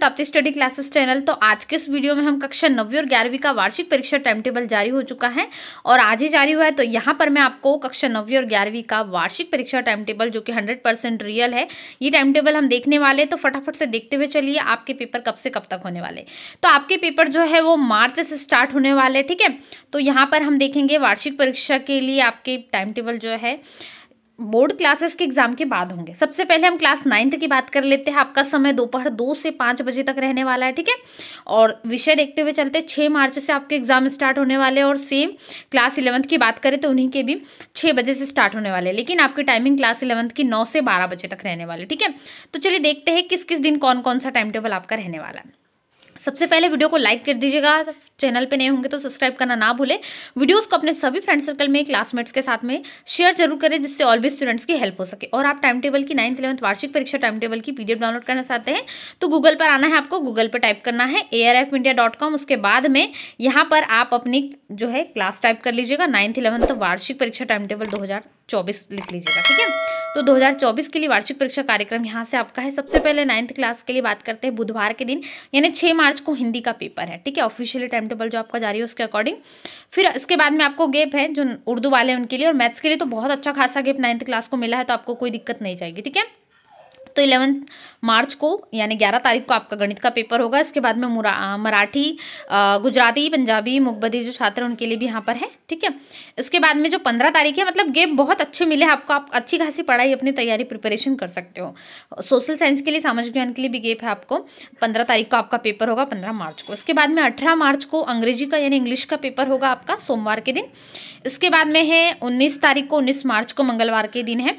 Tapti study classes channel तो आज के इस वीडियो में हम कक्षा नवीं और ग्यारहवीं का वार्षिक परीक्षा टाइम टेबल जारी हो चुका है और आज ही जारी हुआ है तो यहाँ पर मैं आपको कक्षा नवीं और ग्यारहवीं का वार्षिक परीक्षा टाइम टेबल जो कि 100 परसेंट रियल है ये टाइम टेबल हम देखने वाले तो फटाफट से देखते हुए चलिए आपके पेपर कब से कब तक होने वाले तो आपके पेपर जो है वो मार्च से स्टार्ट होने वाले ठीक है तो यहाँ पर हम देखेंगे वार्षिक परीक्षा के लिए आपके टाइम टेबल जो है बोर्ड क्लासेस के एग्जाम के बाद होंगे सबसे पहले हम क्लास नाइन्थ की बात कर लेते हैं आपका समय दोपहर दो से पाँच बजे तक रहने वाला है ठीक है और विषय देखते हुए चलते छः मार्च से आपके एग्जाम स्टार्ट होने वाले और सेम क्लास इलेवंथ की बात करें तो उन्हीं के भी छः बजे से स्टार्ट होने वाले लेकिन आपकी टाइमिंग क्लास इलेवंथ की नौ से बारह बजे तक रहने वाले ठीक है तो चलिए देखते हैं किस किस दिन कौन कौन सा टाइम टेबल आपका रहने वाला है सबसे पहले वीडियो को लाइक कर दीजिएगा चैनल पे नए होंगे तो सब्सक्राइब करना ना भूलें वीडियोस को अपने सभी फ्रेंड सर्कल में क्लासमेट्स के साथ में शेयर जरूर करें जिससे ऑल भी स्टूडेंट्स की हेल्प हो सके और आप टाइम टेबल की नाइन्थ इलेवंथ वार्षिक परीक्षा टाइम टेबल की पीडीएफ डाउनलोड करना चाहते हैं तो गूगल पर आना है आपको गूगल पर टाइप करना है ए उसके बाद में यहाँ पर आप अपनी जो है क्लास टाइप कर लीजिएगा नाइन्थ इलेवंथ वार्षिक परीक्षा टाइम टेबल दो लिख लीजिएगा ठीक है तो 2024 के लिए वार्षिक परीक्षा कार्यक्रम यहाँ से आपका है सबसे पहले नाइन्थ क्लास के लिए बात करते हैं बुधवार के दिन यानी छः मार्च को हिंदी का पेपर है ठीक है ऑफिशियली टाइम टेबल जो आपका जारी है उसके अकॉर्डिंग फिर इसके बाद में आपको गेप है जो उर्दू वाले हैं उनके लिए और मैथ्स के लिए तो बहुत अच्छा खासा गेप नाइन्थ क्लास को मिला है तो आपको कोई दिक्कत नहीं जाएगी ठीक है तो इलेवेंथ मार्च को यानी ग्यारह तारीख को आपका गणित का पेपर होगा इसके बाद में मराठी गुजराती पंजाबी मुगबदी जो छात्र उनके लिए भी यहाँ पर है ठीक है इसके बाद में जो पंद्रह तारीख है मतलब गेप बहुत अच्छे मिले आपको आप अच्छी खासी पढ़ाई अपनी तैयारी प्रिपरेशन कर सकते हो सोशल साइंस के लिए सामाजिक विज्ञान के लिए भी गेप है आपको पंद्रह तारीख को आपका पेपर होगा पंद्रह मार्च को इसके बाद में अठारह मार्च को अंग्रेजी का यानी इंग्लिश का पेपर होगा आपका सोमवार के दिन इसके बाद में है उन्नीस तारीख को उन्नीस मार्च को मंगलवार के दिन है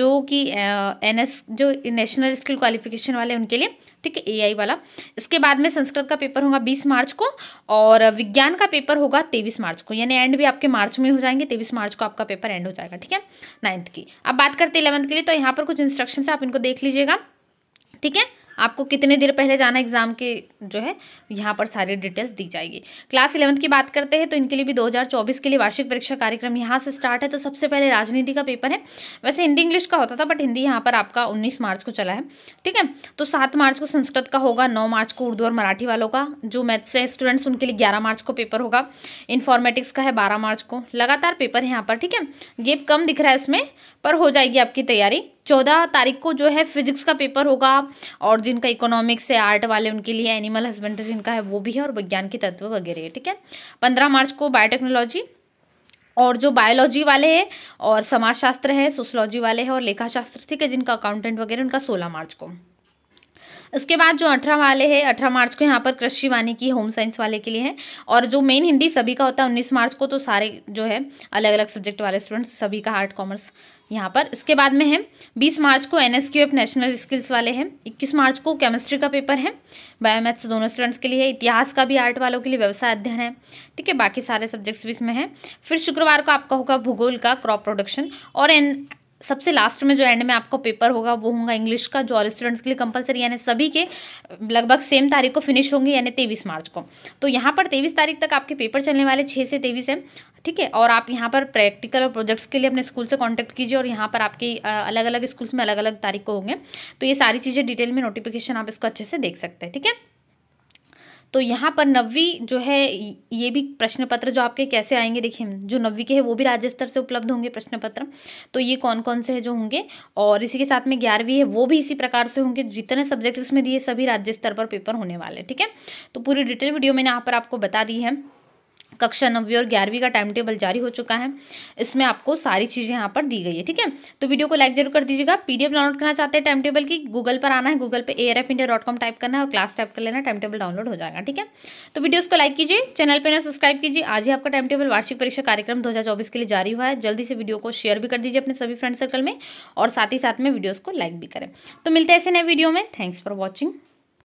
जो कि एन जो नेशनल स्किल क्वालिफिकेशन वाले उनके लिए ठीक है एआई वाला इसके बाद में संस्कृत का पेपर होगा 20 मार्च को और विज्ञान का पेपर होगा 23 मार्च को यानी एंड भी आपके मार्च में हो जाएंगे 23 मार्च को आपका पेपर एंड हो जाएगा ठीक है नाइन्थ की अब बात करते हैं इलेवंथ के लिए तो यहाँ पर कुछ इंस्ट्रक्शन आप इनको देख लीजिएगा ठीक है आपको कितने देर पहले जाना एग्ज़ाम के जो है यहाँ पर सारी डिटेल्स दी जाएगी क्लास इलेवंथ की बात करते हैं तो इनके लिए भी 2024 के लिए वार्षिक परीक्षा कार्यक्रम यहाँ से स्टार्ट है तो सबसे पहले राजनीति का पेपर है वैसे हिंदी इंग्लिश का होता था बट हिंदी यहाँ पर आपका उन्नीस मार्च को चला है ठीक है तो सात मार्च को संस्कृत का होगा नौ मार्च को उर्दू और मराठी वालों का जो मैथ्स है स्टूडेंट्स उनके लिए ग्यारह मार्च को पेपर होगा इन्फॉर्मेटिक्स का है बारह मार्च को लगातार पेपर है यहाँ पर ठीक है गेप कम दिख रहा है इसमें पर हो जाएगी आपकी तैयारी चौदह तारीख को जो है फिजिक्स का पेपर होगा और जिनका इकोनॉमिक्स से आर्ट वाले उनके लिए एनिमल हस्बेंड्री जिनका है वो भी है और विज्ञान के तत्व वगैरह है ठीक है पंद्रह मार्च को बायोटेक्नोलॉजी और जो बायोलॉजी वाले हैं और समाजशास्त्र है सोशलॉजी वाले हैं और लेखाशास्त्र ठीक है जिनका अकाउंटेंट वगैरह उनका सोलह मार्च को उसके बाद जो अठारह वाले हैं अठारह मार्च को यहाँ पर कृषि वानिकी होम साइंस वाले के लिए है और जो मेन हिंदी सभी का होता है उन्नीस मार्च को तो सारे जो है अलग अलग सब्जेक्ट वाले स्टूडेंट्स सभी का आर्ट कॉमर्स यहाँ पर इसके बाद में है बीस मार्च को एन नेशनल स्किल्स वाले हैं इक्कीस मार्च को केमिस्ट्री का पेपर है बायोमैथ्स दोनों स्टूडेंट्स के लिए है इतिहास का भी आर्ट वालों के लिए व्यवसाय अध्ययन है ठीक है बाकी सारे सब्जेक्ट्स भी इसमें हैं फिर शुक्रवार को आपका होगा भूगोल का क्रॉप प्रोडक्शन और एन सबसे लास्ट में जो एंड में आपको पेपर होगा वो होगा इंग्लिश का जो और स्टूडेंट्स के लिए कंपलसरी यानी सभी के लगभग सेम तारीख को फिनिश होंगे यानी तेईस मार्च को तो यहाँ पर तेईस तारीख तक आपके पेपर चलने वाले छः से तेईस है ठीक है और आप यहाँ पर प्रैक्टिकल और प्रोजेक्ट्स के लिए अपने स्कूल से कॉन्टैक्ट कीजिए और यहाँ पर आपके अलग अलग स्कूल्स में अलग अलग तारीख को होंगे तो ये सारी चीज़ें डिटेल में नोटिफिकेशन आप इसको अच्छे से देख सकते हैं ठीक है तो यहाँ पर नब्बी जो है ये भी प्रश्न पत्र जो आपके कैसे आएंगे देखिए जो नब्बी के हैं वो भी राज्य स्तर से उपलब्ध होंगे प्रश्न पत्र तो ये कौन कौन से है जो होंगे और इसी के साथ में ग्यारहवीं है वो भी इसी प्रकार से होंगे जितने सब्जेक्ट इसमें दिए सभी राज्य स्तर पर पेपर होने वाले ठीक है तो पूरी डिटेल वीडियो मैंने यहाँ पर आपको बता दी है कक्षा नब्बे और ग्यारहवीं का टाइम टेबल जारी हो चुका है इसमें आपको सारी चीज़ें यहाँ पर दी गई है ठीक है तो वीडियो को लाइक जरूर कर दीजिएगा पीडीएफ डाउनलोड करना चाहते हैं टाइम टेबल की गूगल पर आना है गूगल पर A India dot com type करना है और क्लास टाइप कर लेना टाइम टेबल डाउनलोड हो जाएगा ठीक है तो वीडियोज़ को लाइक कीजिए चैनल पर ना सब्सक्राइब कीजिए आज ही आपका टाइम टेबल वार्षिक परीक्षा कार्यक्रम दो के लिए जारी हुआ है जल्दी से वीडियो को शेयर भी कर दीजिए अपने सभी फ्रेंड सर्कल में और साथ ही साथ में वीडियोज़ को लाइक भी करें तो मिलते हैं ऐसे नए वीडियो में थैंक्स फॉर वॉचिंग